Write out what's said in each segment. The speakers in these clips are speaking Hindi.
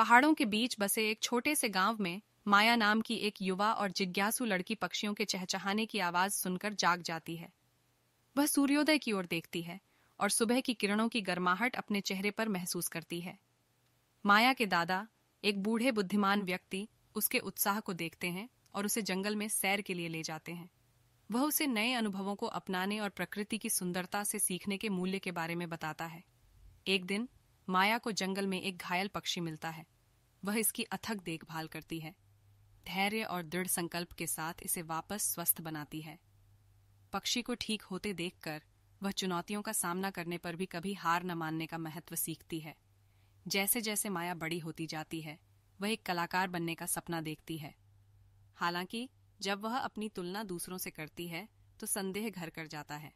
पहाड़ों के बीच बसे एक छोटे से गांव में माया नाम की एक युवा और जिज्ञासु लड़की पक्षियों के चहचहाने की आवाज सुनकर जाग जाती है वह सूर्योदय की ओर देखती है और सुबह की किरणों की गर्माहट अपने चेहरे पर महसूस करती है माया के दादा एक बूढ़े बुद्धिमान व्यक्ति उसके उत्साह को देखते हैं और उसे जंगल में सैर के लिए ले जाते हैं वह उसे नए अनुभवों को अपनाने और प्रकृति की सुंदरता से सीखने के मूल्य के बारे में बताता है एक दिन माया को जंगल में एक घायल पक्षी मिलता है वह इसकी अथक देखभाल करती है धैर्य और दृढ़ संकल्प के साथ इसे वापस स्वस्थ बनाती है पक्षी को ठीक होते देखकर वह चुनौतियों का सामना करने पर भी कभी हार न मानने का महत्व सीखती है जैसे जैसे माया बड़ी होती जाती है वह एक कलाकार बनने का सपना देखती है हालांकि जब वह अपनी तुलना दूसरों से करती है तो संदेह घर कर जाता है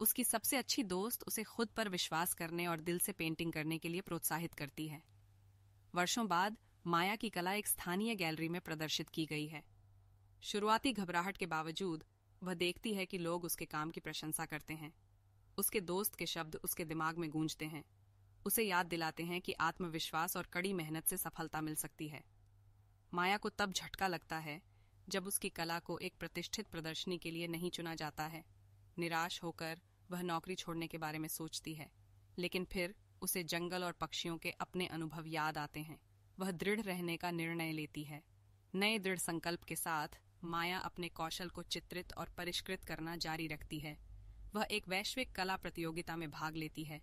उसकी सबसे अच्छी दोस्त उसे खुद पर विश्वास करने और दिल से पेंटिंग करने के लिए प्रोत्साहित करती है वर्षों बाद माया की कला एक स्थानीय गैलरी में प्रदर्शित की गई है शुरुआती घबराहट के बावजूद वह देखती है कि लोग उसके काम की प्रशंसा करते हैं उसके दोस्त के शब्द उसके दिमाग में गूंजते हैं उसे याद दिलाते हैं कि आत्मविश्वास और कड़ी मेहनत से सफलता मिल सकती है माया को तब झटका लगता है जब उसकी कला को एक प्रतिष्ठित प्रदर्शनी के लिए नहीं चुना जाता है निराश होकर वह नौकरी छोड़ने के बारे में सोचती है लेकिन फिर उसे जंगल और पक्षियों के अपने अनुभव याद आते हैं वह दृढ़ रहने का निर्णय लेती है नए दृढ़ संकल्प के साथ माया अपने कौशल को चित्रित और परिष्कृत करना जारी रखती है वह एक वैश्विक कला प्रतियोगिता में भाग लेती है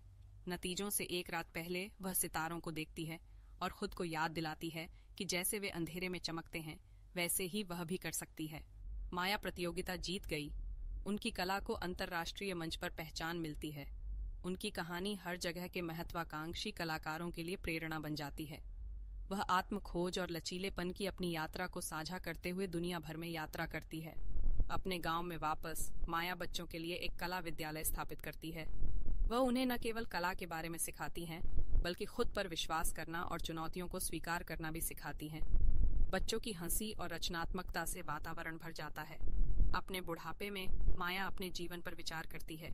नतीजों से एक रात पहले वह सितारों को देखती है और खुद को याद दिलाती है कि जैसे वे अंधेरे में चमकते हैं वैसे ही वह भी कर सकती है माया प्रतियोगिता जीत गई उनकी कला को अंतर्राष्ट्रीय मंच पर पहचान मिलती है उनकी कहानी हर जगह के महत्वाकांक्षी कलाकारों के लिए प्रेरणा बन जाती है वह आत्मखोज और लचीलेपन की अपनी यात्रा को साझा करते हुए दुनिया भर में यात्रा करती है अपने गांव में वापस माया बच्चों के लिए एक कला विद्यालय स्थापित करती है वह उन्हें न केवल कला के बारे में सिखाती हैं बल्कि खुद पर विश्वास करना और चुनौतियों को स्वीकार करना भी सिखाती हैं बच्चों की हंसी और रचनात्मकता से वातावरण भर जाता है अपने बुढ़ापे में माया अपने जीवन पर विचार करती है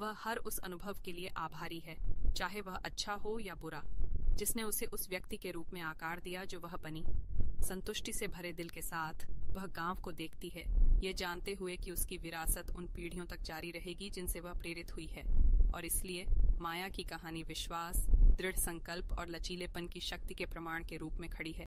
वह हर उस अनुभव के लिए आभारी है चाहे वह अच्छा हो या बुरा जिसने उसे उस व्यक्ति के रूप में आकार दिया जो वह बनी संतुष्टि से भरे दिल के साथ वह गांव को देखती है ये जानते हुए कि उसकी विरासत उन पीढ़ियों तक जारी रहेगी जिनसे वह प्रेरित हुई है और इसलिए माया की कहानी विश्वास दृढ़ संकल्प और लचीलेपन की शक्ति के प्रमाण के रूप में खड़ी है